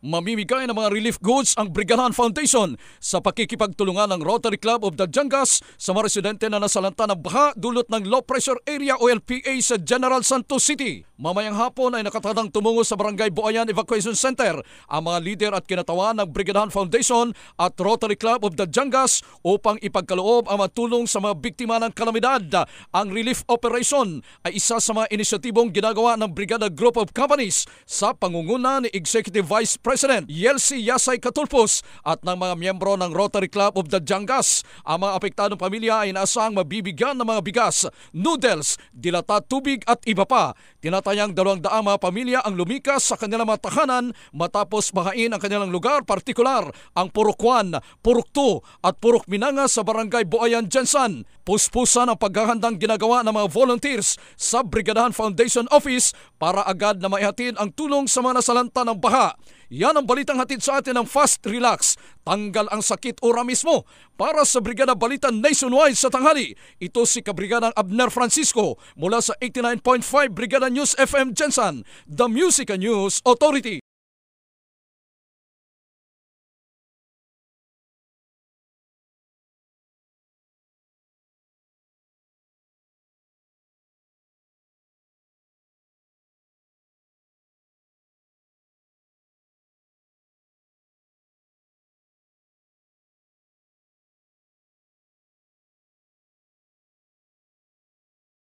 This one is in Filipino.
Mamimigay ng mga relief goods ang Brigahan Foundation sa pakikipagtulungan ng Rotary Club of the Jangas sa mga residente na nasalanta ng baha dulot ng Low Pressure Area o LPA sa General Santos City. Mamayang hapon ay nakatadang tumungo sa Barangay Buayan Evacuation Center ang mga lider at kinatawan ng Brigahan Foundation at Rotary Club of the Jangas upang ipagkaloob ang matulong sa mga biktima ng kalamidad. Ang relief operation ay isa sa mga inisyatibong ginagawa ng Brigada Group of Companies sa pangunguna ni Executive Vice President President Yelsi Yasay Katulpos at ng mga miyembro ng Rotary Club of the Jangas. Ang mga apektadong pamilya ay naasang mabibigyan ng mga bigas, noodles, dilata tubig at iba pa. Tinatayang 200 daama pamilya ang lumikas sa kanilang mga tahanan matapos bahain ang kanilang lugar, partikular ang Purok 1, Purok 2 at Purok Minanga sa Barangay Buayan, Jensan. Puspusan ang paghahandang ginagawa ng mga volunteers sa Brigadahan Foundation Office para agad na maihatid ang tulong sa mga nasalanta ng baha. Yan ang balitang hatid sa atin ng Fast Relax. Tanggal ang sakit ora mismo para sa Brigada Balita Nationwide sa tanghali. Ito si Kabrigadang Abner Francisco mula sa 89.5 Brigada News FM Jensen, The Music and News Authority.